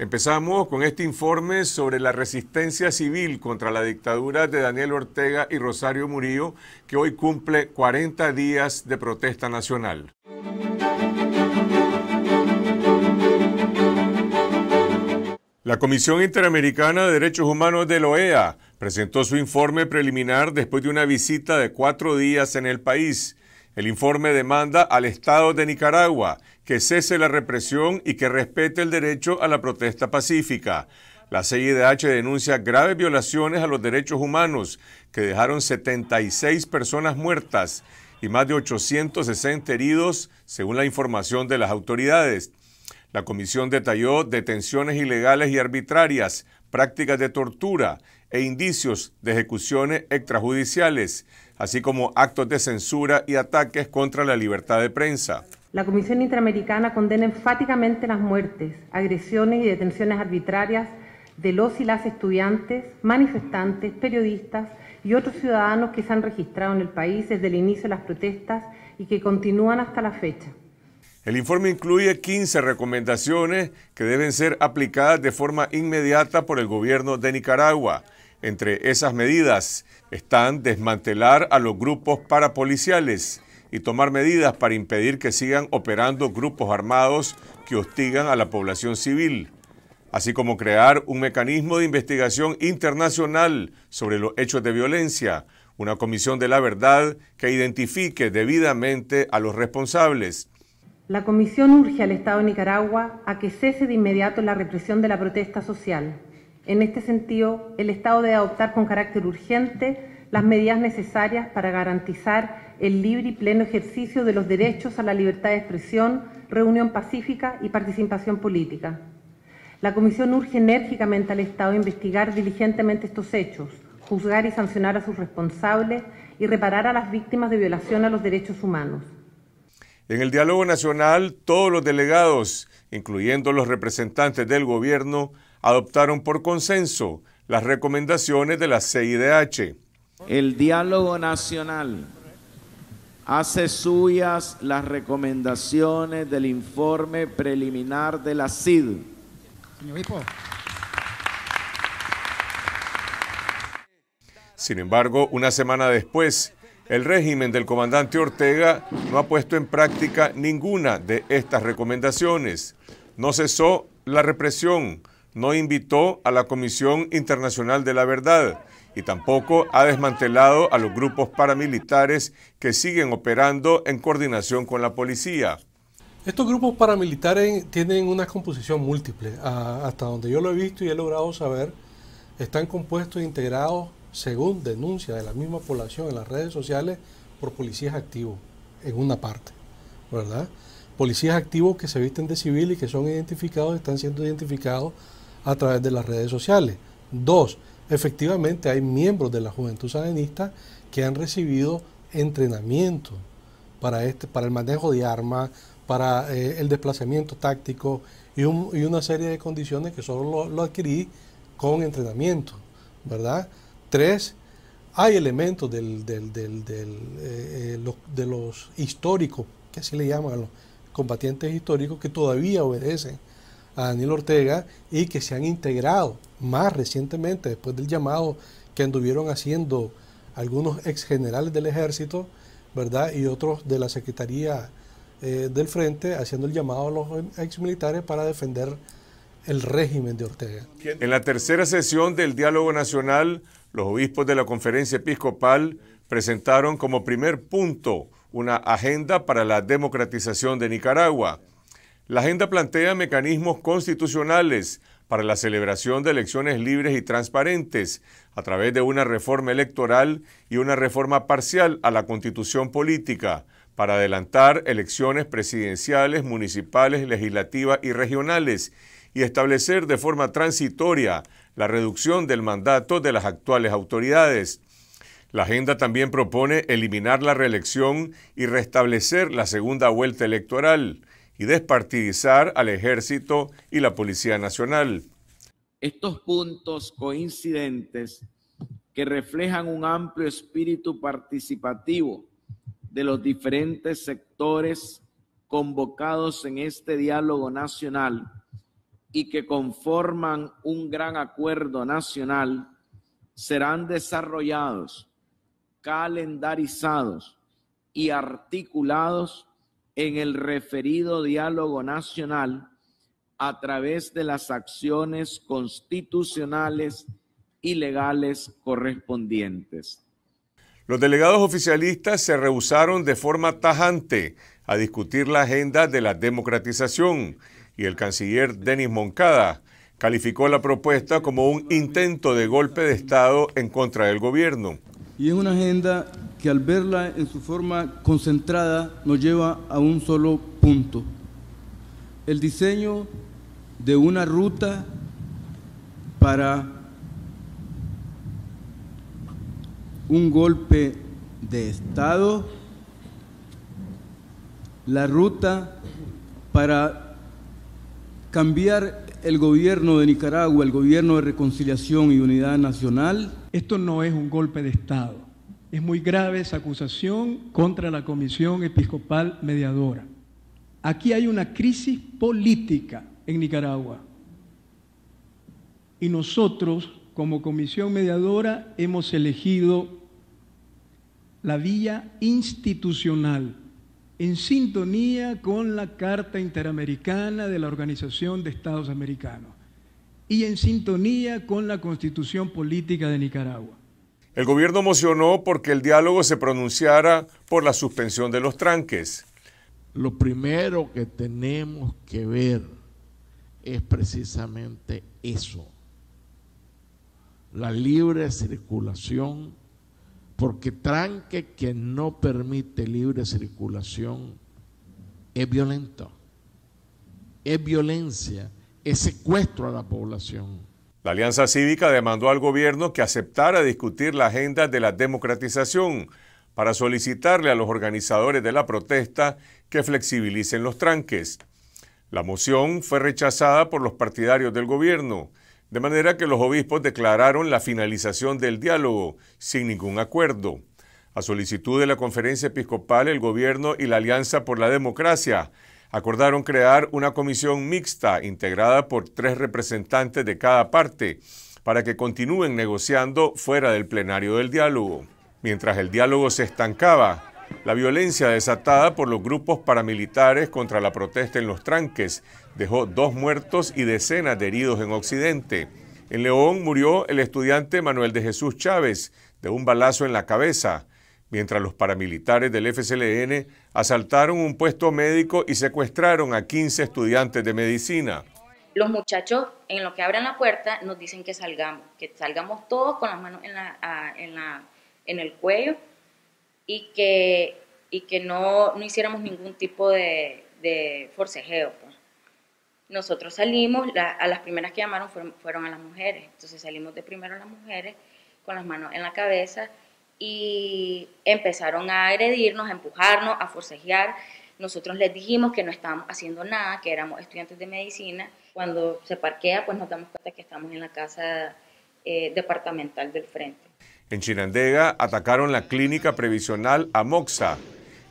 Empezamos con este informe sobre la resistencia civil contra la dictadura de Daniel Ortega y Rosario Murillo, que hoy cumple 40 días de protesta nacional. La Comisión Interamericana de Derechos Humanos de la OEA presentó su informe preliminar después de una visita de cuatro días en el país. El informe demanda al Estado de Nicaragua que cese la represión y que respete el derecho a la protesta pacífica. La CIDH denuncia graves violaciones a los derechos humanos que dejaron 76 personas muertas y más de 860 heridos, según la información de las autoridades. La comisión detalló detenciones ilegales y arbitrarias, prácticas de tortura e indicios de ejecuciones extrajudiciales así como actos de censura y ataques contra la libertad de prensa. La Comisión Interamericana condena enfáticamente las muertes, agresiones y detenciones arbitrarias de los y las estudiantes, manifestantes, periodistas y otros ciudadanos que se han registrado en el país desde el inicio de las protestas y que continúan hasta la fecha. El informe incluye 15 recomendaciones que deben ser aplicadas de forma inmediata por el gobierno de Nicaragua. Entre esas medidas están desmantelar a los grupos parapoliciales y tomar medidas para impedir que sigan operando grupos armados que hostigan a la población civil, así como crear un mecanismo de investigación internacional sobre los hechos de violencia, una comisión de la verdad que identifique debidamente a los responsables. La comisión urge al Estado de Nicaragua a que cese de inmediato la represión de la protesta social en este sentido, el Estado debe adoptar con carácter urgente las medidas necesarias para garantizar el libre y pleno ejercicio de los derechos a la libertad de expresión, reunión pacífica y participación política. La Comisión urge enérgicamente al Estado a investigar diligentemente estos hechos, juzgar y sancionar a sus responsables y reparar a las víctimas de violación a los derechos humanos. En el diálogo nacional, todos los delegados, incluyendo los representantes del gobierno, adoptaron por consenso las recomendaciones de la CIDH. El diálogo nacional hace suyas las recomendaciones del informe preliminar de la CID. Sin embargo, una semana después, el régimen del comandante Ortega no ha puesto en práctica ninguna de estas recomendaciones. No cesó la represión, no invitó a la Comisión Internacional de la Verdad y tampoco ha desmantelado a los grupos paramilitares que siguen operando en coordinación con la policía. Estos grupos paramilitares tienen una composición múltiple. hasta donde yo lo he visto y he logrado saber, están compuestos e integrados, según denuncia de la misma población en las redes sociales, por policías activos, en una parte, ¿verdad? Policías activos que se visten de civil y que son identificados, están siendo identificados a través de las redes sociales. Dos, efectivamente hay miembros de la juventud salenista que han recibido entrenamiento para, este, para el manejo de armas, para eh, el desplazamiento táctico y, una serie de condiciones que solo lo, adquirí con entrenamiento, ¿verdad? Tres, hay elementos eh, eh, de los históricos, que así le llaman a los, combatientes históricos que todavía obedecen a Daniel Ortega y que se han integrado más recientemente después del llamado que anduvieron haciendo algunos ex generales del ejército, ¿verdad? Y otros de la Secretaría eh, del Frente haciendo el llamado a los ex militares para defender el régimen de Ortega. En la tercera sesión del Diálogo Nacional, los obispos de la Conferencia Episcopal presentaron como primer punto una agenda para la democratización de Nicaragua. La agenda plantea mecanismos constitucionales para la celebración de elecciones libres y transparentes a través de una reforma electoral y una reforma parcial a la constitución política para adelantar elecciones presidenciales, municipales, legislativas y regionales y establecer de forma transitoria la reducción del mandato de las actuales autoridades. La agenda también propone eliminar la reelección y restablecer la segunda vuelta electoral y despartidizar al ejército y la Policía Nacional. Estos puntos coincidentes que reflejan un amplio espíritu participativo de los diferentes sectores convocados en este diálogo nacional y que conforman un gran acuerdo nacional serán desarrollados, calendarizados y articulados en el referido diálogo nacional a través de las acciones constitucionales y legales correspondientes. Los delegados oficialistas se rehusaron de forma tajante a discutir la agenda de la democratización y el canciller Denis Moncada calificó la propuesta como un intento de golpe de Estado en contra del gobierno y es una agenda que al verla en su forma concentrada nos lleva a un solo punto. El diseño de una ruta para un golpe de Estado, la ruta para cambiar el gobierno de Nicaragua, el gobierno de reconciliación y unidad nacional, esto no es un golpe de Estado. Es muy grave esa acusación contra la Comisión Episcopal Mediadora. Aquí hay una crisis política en Nicaragua. Y nosotros, como comisión mediadora, hemos elegido la vía institucional en sintonía con la Carta Interamericana de la Organización de Estados Americanos y en sintonía con la constitución política de Nicaragua. El gobierno mocionó porque el diálogo se pronunciara por la suspensión de los tranques. Lo primero que tenemos que ver es precisamente eso, la libre circulación, porque tranque que no permite libre circulación es violento, es violencia es secuestro a la población. La Alianza Cívica demandó al gobierno que aceptara discutir la agenda de la democratización para solicitarle a los organizadores de la protesta que flexibilicen los tranques. La moción fue rechazada por los partidarios del gobierno, de manera que los obispos declararon la finalización del diálogo sin ningún acuerdo. A solicitud de la conferencia episcopal, el gobierno y la Alianza por la Democracia acordaron crear una comisión mixta integrada por tres representantes de cada parte para que continúen negociando fuera del plenario del diálogo. Mientras el diálogo se estancaba, la violencia desatada por los grupos paramilitares contra la protesta en los tranques dejó dos muertos y decenas de heridos en Occidente. En León murió el estudiante Manuel de Jesús Chávez de un balazo en la cabeza mientras los paramilitares del FCLN asaltaron un puesto médico y secuestraron a 15 estudiantes de medicina. Los muchachos, en lo que abren la puerta, nos dicen que salgamos, que salgamos todos con las manos en, el cuello y que, y que no, no hiciéramos ningún tipo de, de forcejeo. Pues. Nosotros salimos, a las primeras que llamaron fueron, fueron a las mujeres, entonces salimos de primero a las mujeres con las manos en la cabeza y empezaron a agredirnos, a empujarnos, a forcejear. Nosotros les dijimos que no estábamos haciendo nada, que éramos estudiantes de medicina. Cuando se parquea, pues nos damos cuenta que estamos en la casa eh, departamental del frente. En Chinandega atacaron la clínica previsional Amoxa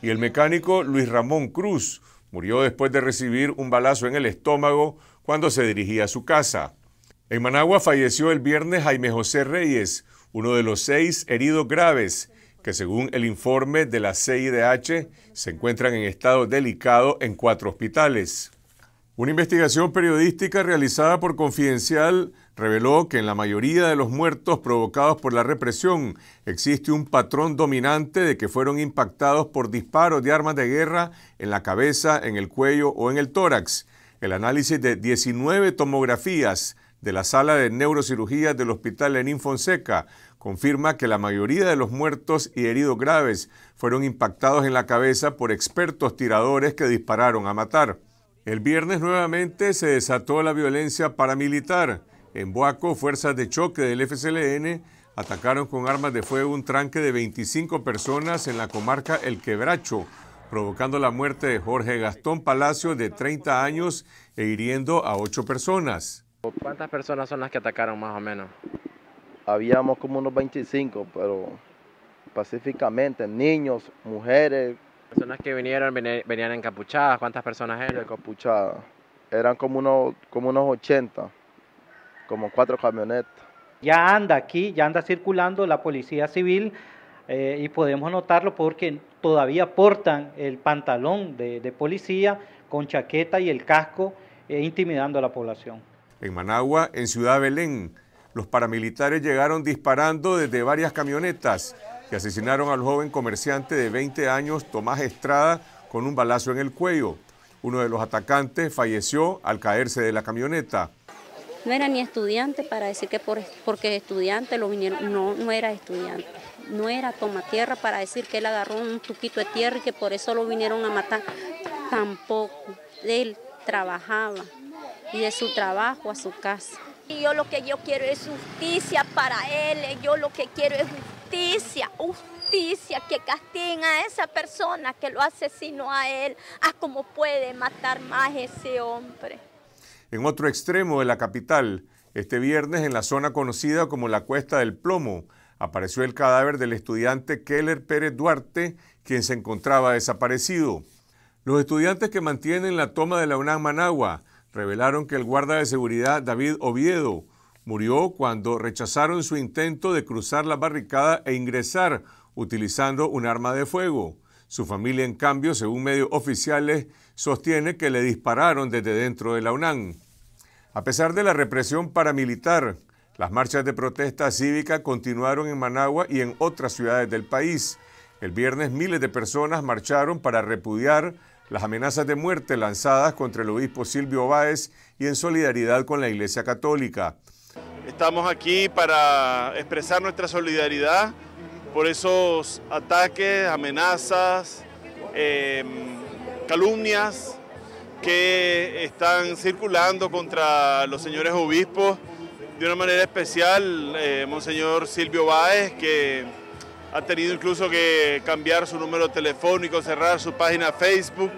y el mecánico Luis Ramón Cruz murió después de recibir un balazo en el estómago cuando se dirigía a su casa. En Managua falleció el viernes Jaime José Reyes, uno de los seis heridos graves que según el informe de la CIDH se encuentran en estado delicado en cuatro hospitales. Una investigación periodística realizada por Confidencial reveló que en la mayoría de los muertos provocados por la represión existe un patrón dominante de que fueron impactados por disparos de armas de guerra en la cabeza, en el cuello o en el tórax. El análisis de 19 tomografías de la Sala de Neurocirugía del Hospital Lenín Fonseca confirma que la mayoría de los muertos y heridos graves fueron impactados en la cabeza por expertos tiradores que dispararon a matar. El viernes nuevamente se desató la violencia paramilitar. En Boaco, fuerzas de choque del FCLN atacaron con armas de fuego un tranque de 25 personas en la comarca El Quebracho, provocando la muerte de Jorge Gastón Palacio de 30 años e hiriendo a 8 personas. ¿Cuántas personas son las que atacaron más o menos? Habíamos como unos 25, pero pacíficamente, niños, mujeres. Personas que vinieron, venían encapuchadas, ¿cuántas personas eran? Encapuchadas. Eran como unos, como unos 80, como cuatro camionetas. Ya anda aquí, ya anda circulando la policía civil eh, y podemos notarlo porque todavía portan el pantalón de, policía con chaqueta y el casco eh, intimidando a la población. En Managua, en Ciudad Belén, los paramilitares llegaron disparando desde varias camionetas y asesinaron al joven comerciante de 20 años, Tomás Estrada, con un balazo en el cuello. Uno de los atacantes falleció al caerse de la camioneta. No era ni estudiante para decir que porque estudiante lo vinieron, no, no era estudiante. No era toma tierra para decir que él agarró un tuquito de tierra y que por eso lo vinieron a matar. Tampoco, él trabajaba y de su trabajo a su casa. Y yo lo que yo quiero es justicia para él, eh, yo lo que quiero es justicia, justicia, que castigue a esa persona que lo asesinó a él, a ah, cómo puede matar más ese hombre. En otro extremo de la capital, este viernes en la zona conocida como la Cuesta del Plomo, apareció el cadáver del estudiante Keller Pérez Duarte, quien se encontraba desaparecido. Los estudiantes que mantienen la toma de la UNAM Managua revelaron que el guarda de seguridad David Oviedo murió cuando rechazaron su intento de cruzar la barricada e ingresar utilizando un arma de fuego. Su familia, en cambio, según medios oficiales, sostiene que le dispararon desde dentro de la UNAM. A pesar de la represión paramilitar, las marchas de protesta cívica continuaron en Managua y en otras ciudades del país. El viernes miles de personas marcharon para repudiar las amenazas de muerte lanzadas contra el obispo Silvio Báez y en solidaridad con la Iglesia Católica. Estamos aquí para expresar nuestra solidaridad por esos ataques, amenazas, em, calumnias que están circulando contra los señores obispos, de una manera especial, eh, Monseñor Silvio Báez, que ha tenido incluso que cambiar su número telefónico, cerrar su página Facebook.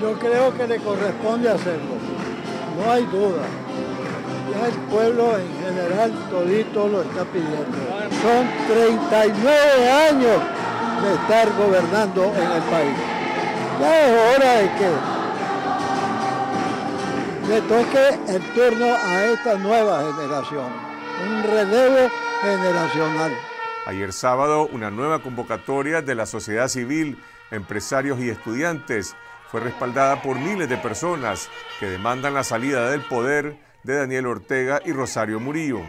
Yo creo que le corresponde hacerlo, no hay duda. Ya el pueblo en general todito lo está pidiendo. Son 39 años de estar gobernando en el país. Ya es hora de que le toque el turno a esta nueva generación, un relevo generacional. Ayer sábado, una nueva convocatoria de la sociedad civil, empresarios y estudiantes fue respaldada por miles de personas que demandan la salida del poder de Daniel Ortega y Rosario Murillo.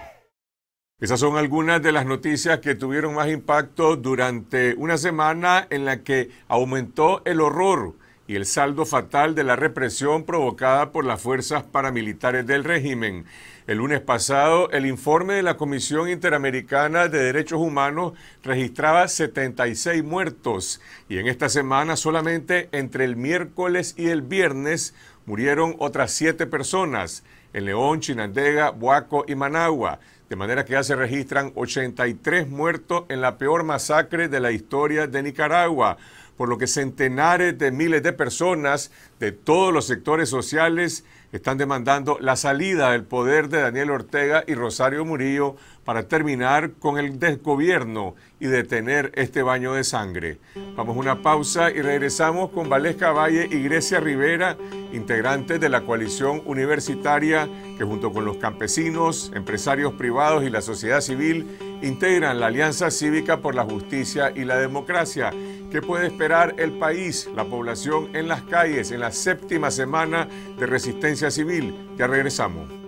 Esas son algunas de las noticias que tuvieron más impacto durante una semana en la que aumentó el horror y el saldo fatal de la represión provocada por las fuerzas paramilitares del régimen. El lunes pasado, el informe de la Comisión Interamericana de Derechos Humanos registraba 76 muertos y en esta semana solamente entre el miércoles y el viernes murieron otras siete personas en León, Chinandega, Huaco y Managua, de manera que ya se registran 83 muertos en la peor masacre de la historia de Nicaragua por lo que centenares de miles de personas de todos los sectores sociales están demandando la salida del poder de Daniel Ortega y Rosario Murillo para terminar con el desgobierno y detener este baño de sangre. Vamos a una pausa y regresamos con Valesca Valle y Grecia Rivera, integrantes de la coalición universitaria que junto con los campesinos, empresarios privados y la sociedad civil integran la Alianza Cívica por la Justicia y la Democracia. ¿Qué puede esperar el país, la población en las calles en la séptima semana de resistencia civil? Ya regresamos.